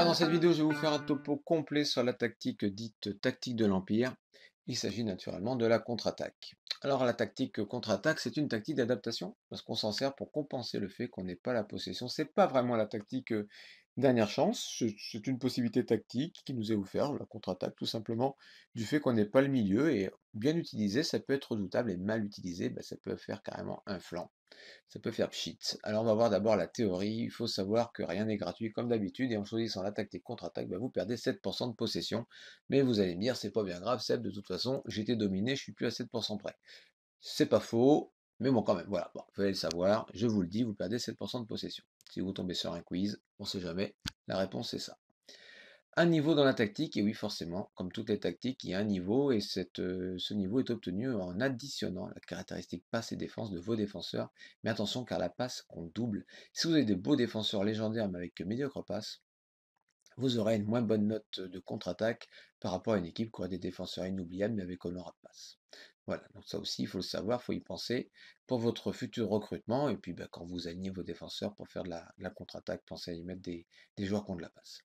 Ah, dans cette vidéo, je vais vous faire un topo complet sur la tactique dite tactique de l'Empire. Il s'agit naturellement de la contre-attaque. Alors la tactique contre-attaque, c'est une tactique d'adaptation, parce qu'on s'en sert pour compenser le fait qu'on n'ait pas la possession. C'est pas vraiment la tactique dernière chance, c'est une possibilité tactique qui nous est offerte, la contre-attaque, tout simplement, du fait qu'on n'est pas le milieu, et bien utilisé, ça peut être redoutable, et mal utilisé, bah, ça peut faire carrément un flanc. Ça peut faire pchit. Alors on va voir d'abord la théorie, il faut savoir que rien n'est gratuit comme d'habitude, et en choisissant l'attaque et contre-attaque, bah, vous perdez 7% de possession, mais vous allez me dire, c'est pas bien grave, Seb, de toute façon, j'étais dominé, je suis plus à 7% près. C'est pas faux, mais bon, quand même, voilà, vous allez le savoir, je vous le dis, vous perdez 7% de possession. Si vous tombez sur un quiz, on ne sait jamais, la réponse est ça. Un niveau dans la tactique, et oui forcément, comme toutes les tactiques, il y a un niveau, et euh, ce niveau est obtenu en additionnant la caractéristique passe et défense de vos défenseurs. Mais attention car la passe compte double. Si vous avez des beaux défenseurs légendaires mais avec médiocre passe, vous aurez une moins bonne note de contre-attaque par rapport à une équipe qui aura des défenseurs inoubliables mais avec honorable passe. Voilà, donc ça aussi, il faut le savoir, il faut y penser pour votre futur recrutement. Et puis, bah, quand vous alignez vos défenseurs pour faire de la, contre-attaque, pensez à y mettre des, joueurs contre la passe.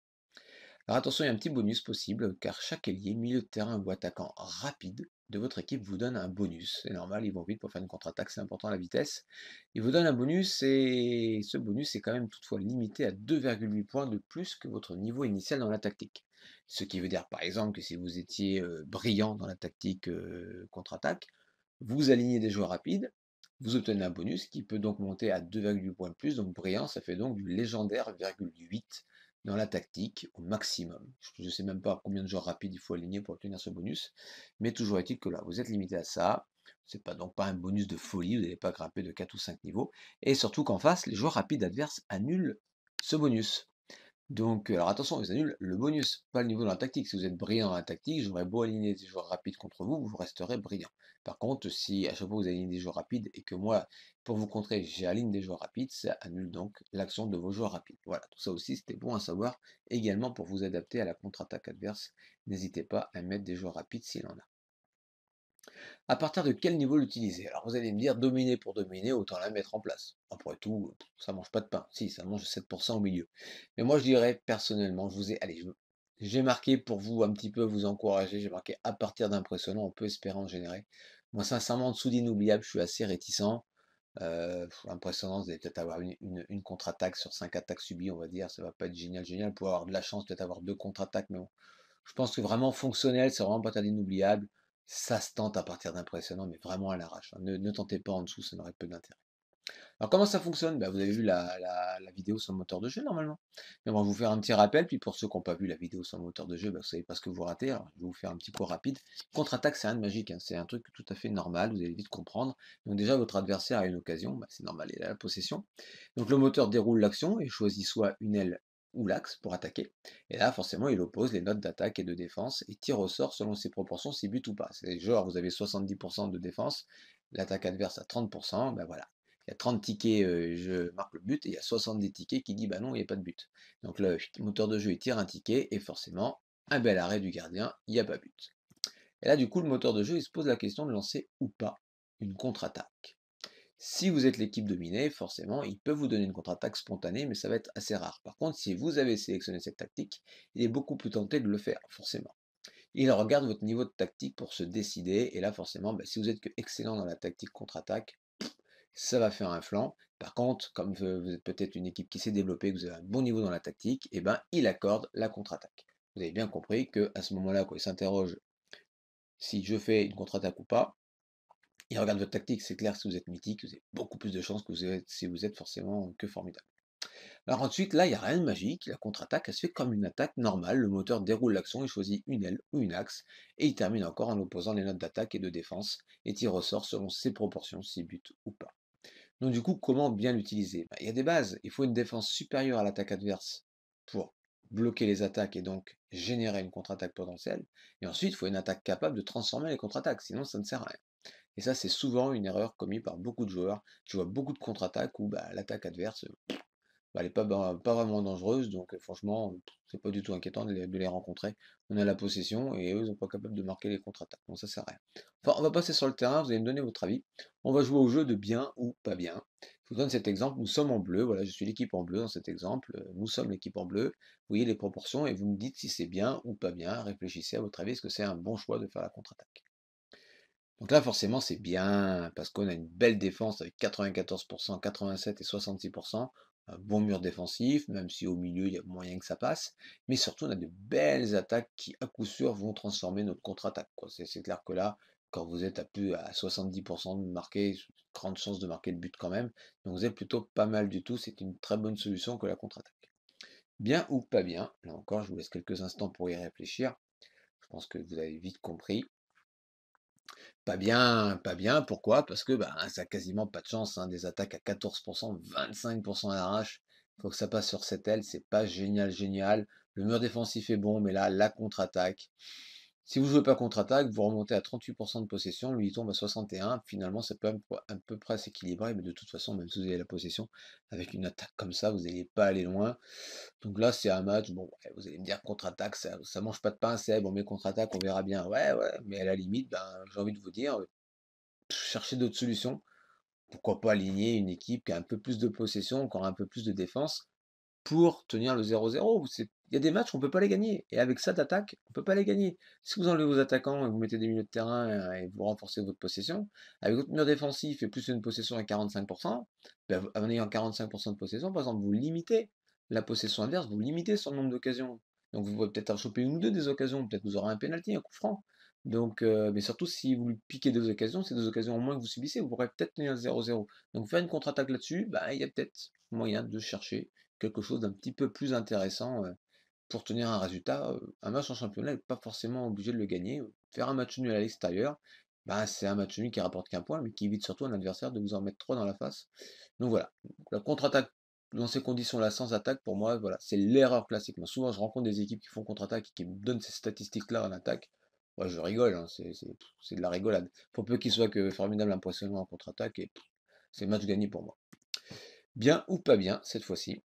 Alors attention, il y a un petit bonus possible, car chaque ailier, milieu de terrain ou attaquant rapide de votre équipe vous donne un bonus. C'est normal, ils vont vite pour faire une contre-attaque, c'est important la vitesse. Ils vous donnent un bonus et ce bonus est quand même toutefois limité à 2,8 points de plus que votre niveau initial dans la tactique. Ce qui veut dire par exemple que si vous étiez euh, brillant dans la tactique euh, contre-attaque, vous alignez des joueurs rapides, vous obtenez un bonus qui peut donc monter à 2,8 points de plus, donc brillant, ça fait donc du légendaire 8 dans la tactique au maximum. Je ne sais même pas combien de joueurs rapides il faut aligner pour obtenir ce bonus, mais toujours est-il que là, vous êtes limité à ça. C'est pas donc pas un bonus de folie, vous n'allez pas grimper de 4 ou 5 niveaux. Et surtout qu'en face, les joueurs rapides adverses annulent ce bonus. Donc, euh, alors attention, ils annulent le bonus, pas le niveau de la tactique. Si vous êtes brillant dans la tactique, j'aurais beau aligner des joueurs rapides contre vous, vous resterez brillant. Par contre, si à chaque fois vous alignez des joueurs rapides et que moi, pour vous contrer, j'aligne des joueurs rapides, ça annule donc l'action de vos joueurs rapides. Voilà, tout ça aussi, c'était bon à savoir également pour vous adapter à la contre-attaque adverse. N'hésitez pas à mettre des joueurs rapides s'il en a à partir de quel niveau l'utiliser Alors vous allez me dire, dominer pour dominer, autant la mettre en place. Après tout, ça mange pas de pain. Si, ça mange 7% au milieu. Mais moi je dirais personnellement, je vous ai, allez, j'ai marqué pour vous un petit peu vous encourager, j'ai marqué à partir d'impressionnant, on peut espérer en générer. Moi sincèrement, en dessous d'inoubliable, je suis assez réticent. Euh, impressionnant, vous allez peut-être avoir une, contre-attaque sur 5 attaques subies, on va dire. Ça ne va pas être génial, génial. Pour avoir de la chance, peut-être avoir deux contre-attaques, mais bon. Je pense que vraiment fonctionnel, c'est vraiment pas inoubliable. Ça se tente à partir d'impressionnant, mais vraiment à l'arrache. Hein. Ne, tentez pas en dessous, ça n'aurait peu d'intérêt. Alors comment ça fonctionne bah, Vous avez vu la, vidéo sur le moteur de jeu normalement. mais on va vous faire un petit rappel, puis pour ceux qui n'ont pas vu la vidéo sur le moteur de jeu, vous bah, vous savez pas ce que vous ratez, je vais vous faire un petit coup rapide. Contre-attaque, c'est rien de magique, hein. c'est un truc tout à fait normal, vous allez vite comprendre. Donc déjà, votre adversaire a une occasion, bah, c'est normal, il a la possession. Donc le moteur déroule l'action et choisit soit une aile ou l'axe pour attaquer. Et là, forcément, il oppose les notes d'attaque et de défense et tire au sort selon ses proportions, si but ou pas. C'est genre, vous avez 70% de défense, l'attaque adverse à 30%, ben voilà. Il y a 30 tickets, euh, je marque le but, et il y a 70 tickets qui dit, bah non, il n'y a pas de but. Donc le moteur de jeu, il tire un ticket, et forcément, un bel arrêt du gardien, il n'y a pas but. Et là, du coup, le moteur de jeu, il se pose la question de lancer ou pas une contre-attaque. Si vous êtes l'équipe dominée, forcément, il peut vous donner une contre-attaque spontanée, mais ça va être assez rare. Par contre, si vous avez sélectionné cette tactique, il est beaucoup plus tenté de le faire, forcément. Il regarde votre niveau de tactique pour se décider, et là, forcément, bah, si vous êtes que excellent dans la tactique contre-attaque, ça va faire un flanc. Par contre, comme vous êtes peut-être une équipe qui s'est développée, que vous avez un bon niveau dans la tactique, et eh ben, il accorde la contre-attaque. Vous avez bien compris que à ce moment-là, quand il s'interroge si je fais une contre-attaque ou pas, il regarde votre tactique, c'est clair, si vous êtes mythique, vous avez beaucoup plus de chances que vous si vous êtes forcément que formidable. Alors ensuite, là, il n'y a rien de magique, la contre-attaque, elle se fait comme une attaque normale, le moteur déroule l'action, il choisit une aile ou une axe, et il termine encore en opposant les notes d'attaque et de défense, et il ressort selon ses proportions, ses buts ou pas. Donc du coup, comment bien l'utiliser bah, Il y a des bases, il faut une défense supérieure à l'attaque adverse pour bloquer les attaques et donc générer une contre-attaque potentielle, et ensuite, il faut une attaque capable de transformer les contre-attaques, sinon ça ne sert à rien. Et ça, c'est souvent une erreur commise par beaucoup de joueurs. Tu vois beaucoup de contre-attaques où bah, l'attaque adverse, bah, elle n'est pas, ben, pas vraiment dangereuse. Donc euh, franchement, c'est pas du tout inquiétant de les, rencontrer. On a la possession et eux, ils sont pas capables de marquer les contre-attaques. Donc ça sert à rien. Enfin, on va passer sur le terrain, vous allez me donner votre avis. On va jouer au jeu de bien ou pas bien. Je vous donne cet exemple, nous sommes en bleu, voilà, je suis l'équipe en bleu dans cet exemple, euh, nous sommes l'équipe en bleu, vous voyez les proportions et vous me dites si c'est bien ou pas bien, réfléchissez à votre avis, est-ce que c'est un bon choix de faire la contre-attaque donc là, forcément, c'est bien parce qu'on a une belle défense avec 94%, 87% et 66%. Un bon mur défensif, même si au milieu, il y a moyen que ça passe. Mais surtout, on a de belles attaques qui, à coup sûr, vont transformer notre contre-attaque. C'est clair que là, quand vous êtes à plus à 70% de marquer, grande chance de marquer le but quand même. Donc vous êtes plutôt pas mal du tout. C'est une très bonne solution que la contre-attaque. Bien ou pas bien, là encore, je vous laisse quelques instants pour y réfléchir. Je pense que vous avez vite compris. Pas bien, pas bien. Pourquoi Parce que bah, ça a quasiment pas de chance. Hein, des attaques à 14%, 25% à l'arrache. Il faut que ça passe sur cette aile. C'est pas génial, génial. Le mur défensif est bon, mais là, la contre-attaque. Si vous jouez pas contre-attaque, vous remontez à 38% de possession, lui il tombe à 61, finalement ça peut à peu près s'équilibrer, mais de toute façon, même si vous avez la possession, avec une attaque comme ça, vous n'allez pas aller loin. Donc là, c'est un match, bon, vous allez me dire contre-attaque, ça, ne mange pas de pain, c'est bon, mais contre-attaque, on verra bien, ouais, ouais, mais à la limite, ben, j'ai envie de vous dire, cherchez d'autres solutions, pourquoi pas aligner une équipe qui a un peu plus de possession, encore un peu plus de défense, pour tenir le 0-0. Il y a des matchs, on ne peut pas les gagner. Et avec ça d'attaque, on ne peut pas les gagner. Si vous enlevez vos attaquants et vous mettez des milieux de terrain euh, et vous renforcez votre possession, avec votre mur défensif et plus une possession à 45%, ben, en ayant 45% de possession, par exemple, vous limitez la possession adverse, vous limitez son nombre d'occasions. Donc vous pouvez peut-être choper une ou deux des occasions, peut-être vous aurez un pénalty, un coup franc. Donc, euh, mais surtout si vous lui piquez deux occasions, c'est deux occasions au moins que vous subissez, vous pourrez peut-être tenir le 0-0. Donc faire une contre-attaque là-dessus, ben, il y a peut-être moyen de chercher quelque chose d'un petit peu plus intéressant pour tenir un résultat. Un match en championnat n'est pas forcément obligé de le gagner. Faire un match nul à l'extérieur, bah, c'est un match nul qui rapporte qu'un point, mais qui évite surtout un adversaire de vous en mettre trop dans la face. Donc voilà, la contre-attaque dans ces conditions-là, sans attaque, pour moi, voilà, c'est l'erreur classique. souvent, je rencontre des équipes qui font contre-attaque et qui me donnent ces statistiques-là en attaque. Moi, je rigole, hein, c'est de la rigolade. faut peu qu'il soit que formidable impressionnement en contre-attaque, et c'est match gagné pour moi. Bien ou pas bien, cette fois-ci.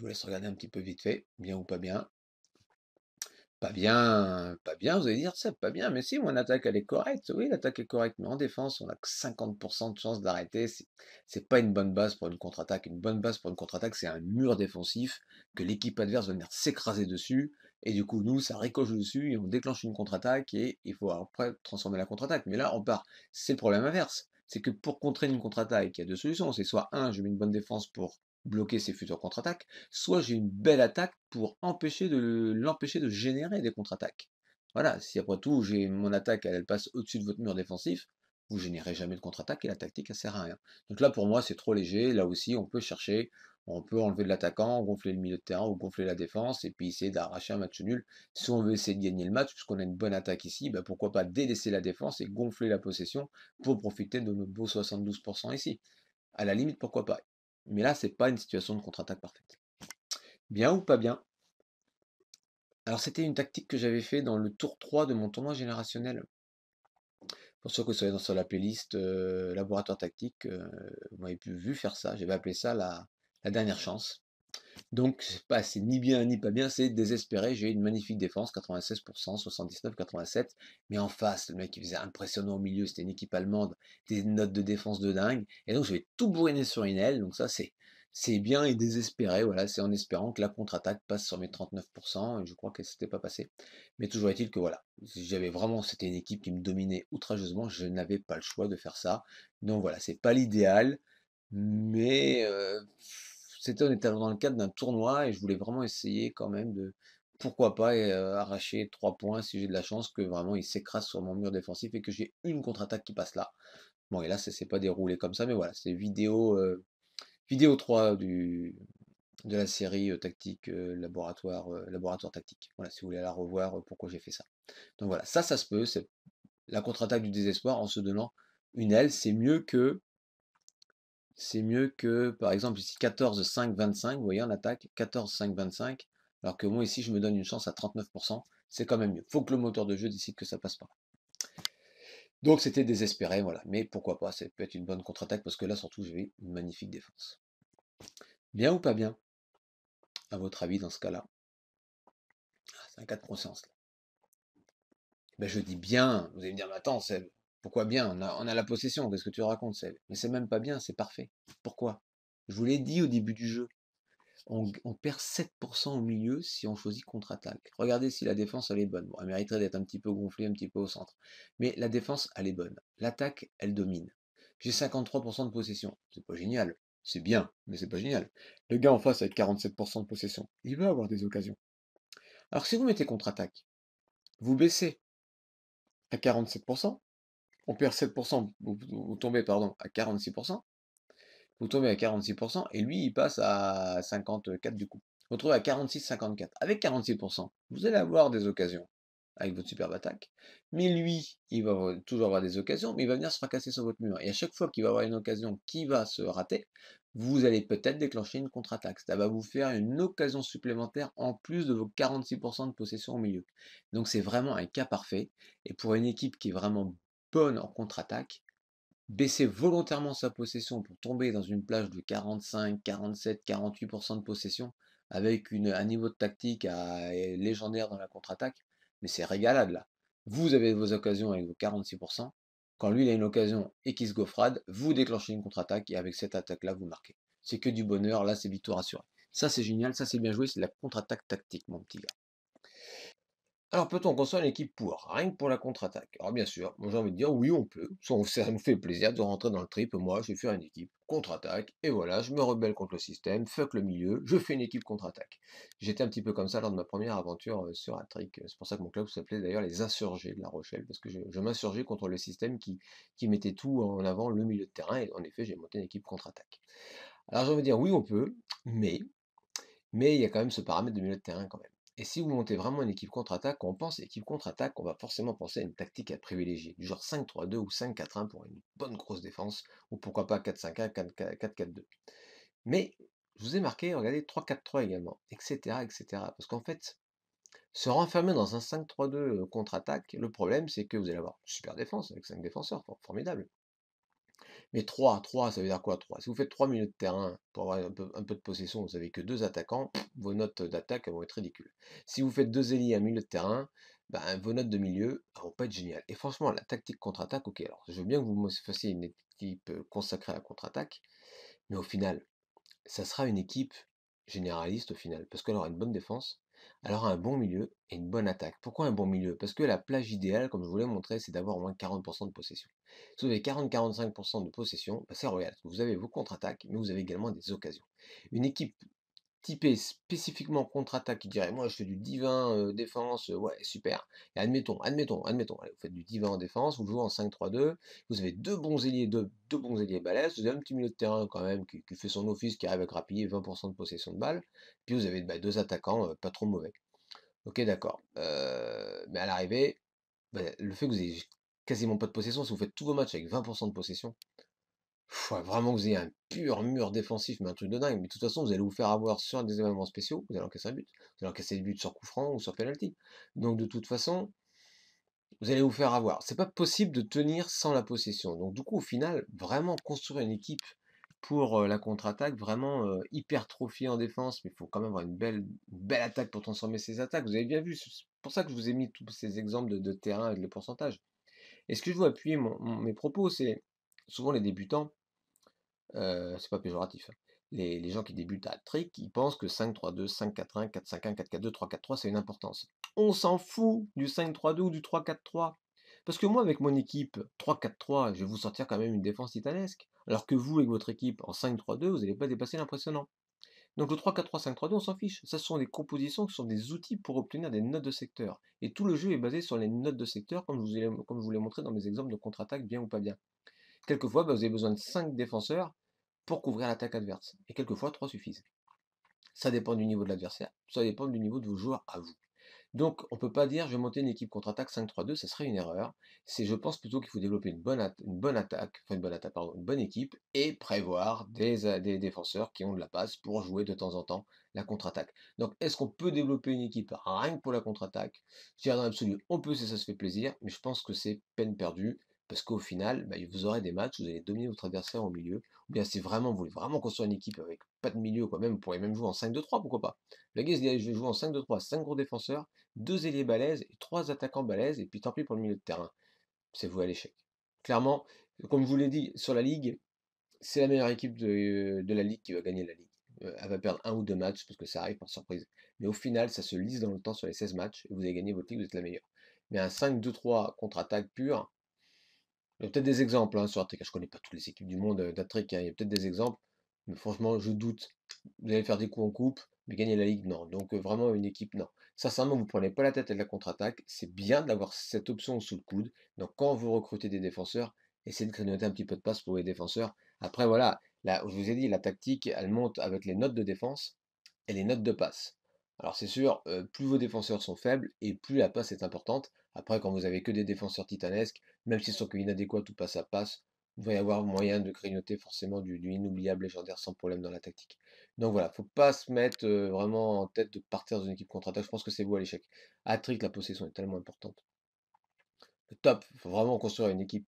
Je vous laisse regarder un petit peu vite fait, bien ou pas bien. Pas bien, pas bien, vous allez dire ça, pas bien, mais si mon attaque elle est correcte, oui l'attaque est correcte, mais en défense on a 50% de chance d'arrêter, c'est pas une bonne base pour une contre-attaque, une bonne base pour une contre-attaque c'est un mur défensif que l'équipe adverse va venir s'écraser dessus, et du coup nous ça ricoche dessus et on déclenche une contre-attaque et il faut après transformer la contre-attaque, mais là on part, c'est le problème inverse, c'est que pour contrer une contre-attaque, il y a deux solutions. C'est soit un, je mets une bonne défense pour bloquer ses futures contre-attaques, soit j'ai une belle attaque pour empêcher de l'empêcher de générer des contre-attaques. Voilà, si après tout, j'ai mon attaque, elle, passe au-dessus de votre mur défensif, vous générez jamais de contre-attaque et la tactique, elle sert à rien. Donc là, pour moi, c'est trop léger. Là aussi, on peut chercher, on peut enlever de l'attaquant, gonfler le milieu de terrain ou gonfler la défense et puis essayer d'arracher un match nul. Si on veut essayer de gagner le match, puisqu'on a une bonne attaque ici, bah, pourquoi pas délaisser la défense et gonfler la possession pour profiter de nos beaux 72% ici. À la limite, pourquoi pas. Mais là, c'est pas une situation de contre-attaque parfaite. Bien ou pas bien Alors, c'était une tactique que j'avais fait dans le tour 3 de mon tournoi générationnel. Pour ceux que vous soyez dans sur la playlist euh, laboratoire tactique, euh, vous m'avez pu vu faire ça. J'avais appelé ça la dernière chance. Donc, c'est pas, c'est ni bien ni pas bien, c'est désespéré. J'ai une magnifique défense, 96%, 79, 87. Mais en face, le mec, qui faisait impressionnant au milieu. C'était une équipe allemande, des notes de défense de dingue. Et donc, je vais tout bourriner sur une aile. Donc, ça, c'est, c'est bien et désespéré. Voilà, c'est en espérant que la contre-attaque passe sur mes 39%. Et je crois qu'elle n'était pas passé Mais toujours est-il que voilà, j'avais vraiment, c'était une équipe qui me dominait outrageusement. Je n'avais pas le choix de faire ça. Donc, voilà, c'est pas l'idéal. Mais, euh, c'était on était dans le cadre d'un tournoi et je voulais vraiment essayer quand même de pourquoi pas arracher trois points si j'ai de la chance que vraiment il s'écrase sur mon mur défensif et que j'ai une contre-attaque qui passe là. Bon et là ça s'est pas déroulé comme ça mais voilà c'est vidéo vidéo 3 du de la série tactique laboratoire laboratoire tactique. Voilà si vous voulez la revoir pourquoi j'ai fait ça. Donc voilà ça ça se peut c'est la contre-attaque du désespoir en se donnant une aile c'est mieux que c'est mieux que, par exemple, ici 14, 5, 25, vous voyez, en attaque 14, 5, 25, alors que moi ici, je me donne une chance à 39%, c'est quand même mieux. faut que le moteur de jeu décide que ça passe pas. Donc c'était désespéré, voilà. Mais pourquoi pas, ça peut être une bonne contre-attaque, parce que là, surtout, j'ai une magnifique défense. Bien ou pas bien À votre avis, dans ce cas-là ah, C'est un cas de conscience. Là. Ben, je dis bien, vous allez me dire, mais attends, c'est... Pourquoi bien on a, la possession, qu'est-ce que tu racontes c'est... Mais c'est même pas bien, c'est parfait. Pourquoi Je vous l'ai dit au début du jeu. On, perd 7% au milieu si on choisit contre-attaque. Regardez si la défense, elle est bonne. Bon, elle mériterait d'être un petit peu gonflée, un petit peu au centre. Mais la défense, elle est bonne. L'attaque, elle domine. J'ai 53% de possession. C'est pas génial. C'est bien, mais c'est pas génial. Le gars en face avec 47% de possession, il va avoir des occasions. Alors si vous mettez contre-attaque, vous baissez à 47%, on perd 7%, vous, tombez pardon, à 46%, vous tombez à 46%, et lui, il passe à 54 du coup. Vous retrouvez à 46-54. Avec 46%, vous allez avoir des occasions avec votre superbe attaque, mais lui, il va toujours avoir des occasions, mais il va venir se fracasser sur votre mur. Et à chaque fois qu'il va avoir une occasion qui va se rater, vous allez peut-être déclencher une contre-attaque. Ça va vous faire une occasion supplémentaire en plus de vos 46% de possession au milieu. Donc c'est vraiment un cas parfait. Et pour une équipe qui est vraiment bonne en contre-attaque, baisser volontairement sa possession pour tomber dans une plage de 45, 47, 48% de possession avec une, un niveau de tactique à, légendaire dans la contre-attaque, mais c'est régalable là. Vous avez vos occasions avec vos 46%, quand lui il a une occasion et qu'il se gaufrade, vous déclenchez une contre-attaque et avec cette attaque-là, vous marquez. C'est que du bonheur, là c'est victoire assurée. Ça c'est génial, ça c'est bien joué, c'est la contre-attaque tactique, mon petit gars. Alors peut-on construire une équipe pour Rien que pour la contre-attaque. Alors bien sûr, j'ai envie de dire oui on peut. Ça me fait plaisir de rentrer dans le trip. Moi je vais faire une équipe contre-attaque. Et voilà, je me rebelle contre le système, fuck le milieu, je fais une équipe contre-attaque. J'étais un petit peu comme ça lors de ma première aventure euh, sur Attrick. C'est pour ça que mon club s'appelait d'ailleurs les insurgés de La Rochelle. Parce que je, je m'insurgeais contre le système qui, mettait tout en avant, le milieu de terrain. Et en effet j'ai monté une équipe contre-attaque. Alors j'ai envie de dire oui on peut, mais mais il y a quand même ce paramètre de milieu de terrain quand même. Et si vous montez vraiment une équipe contre-attaque, on pense équipe contre-attaque, on va forcément penser à une tactique à privilégier, du genre 5-3-2 ou 5-4-1 pour une bonne grosse défense, ou pourquoi pas 4-5-1, 4-4-2. Mais je vous ai marqué, regardez, 3-4-3 également, etc., etc. Parce qu'en fait, se renfermer dans un 5-3-2 euh, contre-attaque, le problème c'est que vous allez avoir une super défense avec 5 défenseurs, formidable. Mais 3, 3, ça veut dire quoi 3 Si vous faites 3 milieux de terrain pour avoir un peu, de possession, vous n'avez que 2 attaquants, vos notes d'attaque vont être ridicules. Si vous faites 2 ailiers à milieu de terrain, ben, vos notes de milieu ne vont pas être géniales. Et franchement, la tactique contre-attaque, ok, alors je veux bien que vous fassiez une équipe euh, consacrée à la contre-attaque, mais au final, ça sera une équipe généraliste au final, parce qu'elle aura une bonne défense, alors un bon milieu et une bonne attaque. Pourquoi un bon milieu Parce que la plage idéale, comme je vous l'ai montré, c'est d'avoir au moins 40% de possession. Si vous avez 40-45% de possession, bah, c'est royal. Vous avez vos contre-attaques, mais vous avez également des occasions. Une équipe typé spécifiquement contre-attaque qui dirait moi je fais du divin défense, ouais super, et admettons, admettons, admettons, vous faites du divin en défense, vous jouez en 5-3-2, vous avez deux bons ailiers, deux, bons ailiers balèzes, vous avez un petit milieu de terrain quand même qui, fait son office, qui arrive à grappiller 20% de possession de balle, puis vous avez bah, deux attaquants pas trop mauvais. Ok d'accord, mais à l'arrivée, bah, le fait que vous ayez quasiment pas de possession, si vous faites tous vos matchs avec 20% de possession, faut vraiment que vous ayez un pur mur défensif, mais un truc de dingue. Mais de toute façon, vous allez vous faire avoir sur des événements spéciaux, vous allez encaisser un but. Vous allez encaisser le buts sur coup franc ou sur penalty. Donc de toute façon, vous allez vous faire avoir. C'est pas possible de tenir sans la possession. Donc du coup, au final, vraiment construire une équipe pour euh, la contre-attaque, vraiment euh, hypertrophiée en défense, mais il faut quand même avoir une belle, belle attaque pour transformer ses attaques. Vous avez bien vu, c'est pour ça que je vous ai mis tous ces exemples de, terrain avec les pourcentage, Et ce que je veux appuyer mon, mes propos, c'est souvent les débutants, euh, c'est pas péjoratif, hein. les, gens qui débutent à trick, ils pensent que 5-3-2, 5-4-1, 4-5-1, 4-4-2, 3-4-3, c'est une importance. On s'en fout du 5-3-2 ou du 3-4-3. Parce que moi, avec mon équipe 3-4-3, je vais vous sortir quand même une défense titanesque. Alors que vous, avec votre équipe en 5-3-2, vous n'allez pas dépasser l'impressionnant. Donc le 3-4-3, 5-3-2, on s'en fiche. Ce sont des compositions qui sont des outils pour obtenir des notes de secteur. Et tout le jeu est basé sur les notes de secteur, comme je vous, l'ai montré dans mes exemples de contre-attaque, bien ou pas bien. Quelquefois, bah, vous avez besoin de 5 défenseurs pour couvrir l'attaque adverse. Et quelquefois, trois suffisent. Ça dépend du niveau de l'adversaire, ça dépend du niveau de vos joueurs à vous. Donc on peut pas dire je vais monter une équipe contre-attaque 5-3-2, ça serait une erreur. C'est je pense plutôt qu'il faut développer une bonne, une bonne attaque, enfin une bonne attaque, pardon, une bonne équipe et prévoir des, euh, des, défenseurs qui ont de la passe pour jouer de temps en temps la contre-attaque. Donc est-ce qu'on peut développer une équipe rien que pour la contre-attaque Je dirais dans l'absolu, on peut si ça se fait plaisir, mais je pense que c'est peine perdue parce qu'au final, bah, vous aurez des matchs, vous allez dominer votre adversaire au milieu, ou bien si vraiment vous voulez vraiment construire une équipe avec pas de milieu, quoi, même, vous pourriez même jouer en 5-2-3, pourquoi pas. La guise je vais jouer en 5-2-3, 5 gros défenseurs, 2 ailiers balèzes, et 3 attaquants balèzes, et puis tant pis pour le milieu de terrain. C'est vous à l'échec. Clairement, comme je vous l'ai dit, sur la Ligue, c'est la meilleure équipe de, la Ligue qui va gagner la Ligue euh, elle va perdre un ou deux matchs parce que ça arrive par surprise. Mais au final, ça se lisse dans le temps sur les 16 matchs et vous allez gagner votre ligue, vous êtes la meilleure. Mais un 5-2-3 contre-attaque pure, il y a peut-être des exemples hein, sur Attrick, Je ne connais pas toutes les équipes du monde euh, d'Attrick, Il y a peut-être des exemples. Mais franchement, je doute. Vous allez faire des coups en coupe, mais gagner la ligue, non. Donc euh, vraiment, une équipe, non. Sincèrement, vous ne prenez pas la tête à la contre-attaque. C'est bien d'avoir cette option sous le coude. Donc quand vous recrutez des défenseurs, essayez de créer un petit peu de passe pour les défenseurs. Après, voilà, je vous ai dit, la tactique, elle monte avec les notes de défense et les notes de passe. Alors c'est sûr, euh, plus vos défenseurs sont faibles et plus la passe est importante. Après, quand vous avez que des défenseurs titanesques, même s'ils sont que inadéquats ou passe à passe, vous va y avoir moyen de grignoter forcément du, du, inoubliable légendaire sans problème dans la tactique. Donc voilà, faut pas se mettre euh, vraiment en tête de partir dans une équipe contre-attaque. Je pense que c'est vous à l'échec. À Trick, la possession est tellement importante. Le top, faut vraiment construire une équipe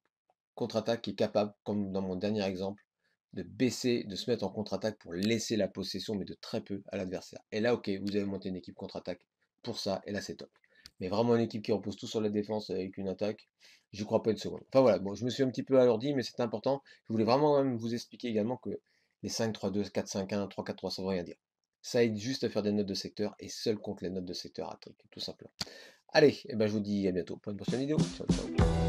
contre-attaque qui est capable, comme dans mon dernier exemple, de baisser, de se mettre en contre-attaque pour laisser la possession, mais de très peu à l'adversaire. Et là, ok, vous avez monté une équipe contre-attaque pour ça, et là, c'est top. Mais vraiment une équipe qui repose tout sur la défense avec une attaque, je ne crois pas une seconde. Enfin voilà, bon, je me suis un petit peu alourdi, mais c'est important. Je voulais vraiment vous expliquer également que les 5-3-2, 4-5-1, 3-4-3, ça ne veut rien dire. Ça aide juste à faire des notes de secteur, et seul contre les notes de secteur à trick, tout simplement. Allez, et eh ben je vous dis à bientôt pour une prochaine vidéo. Ciao, ciao.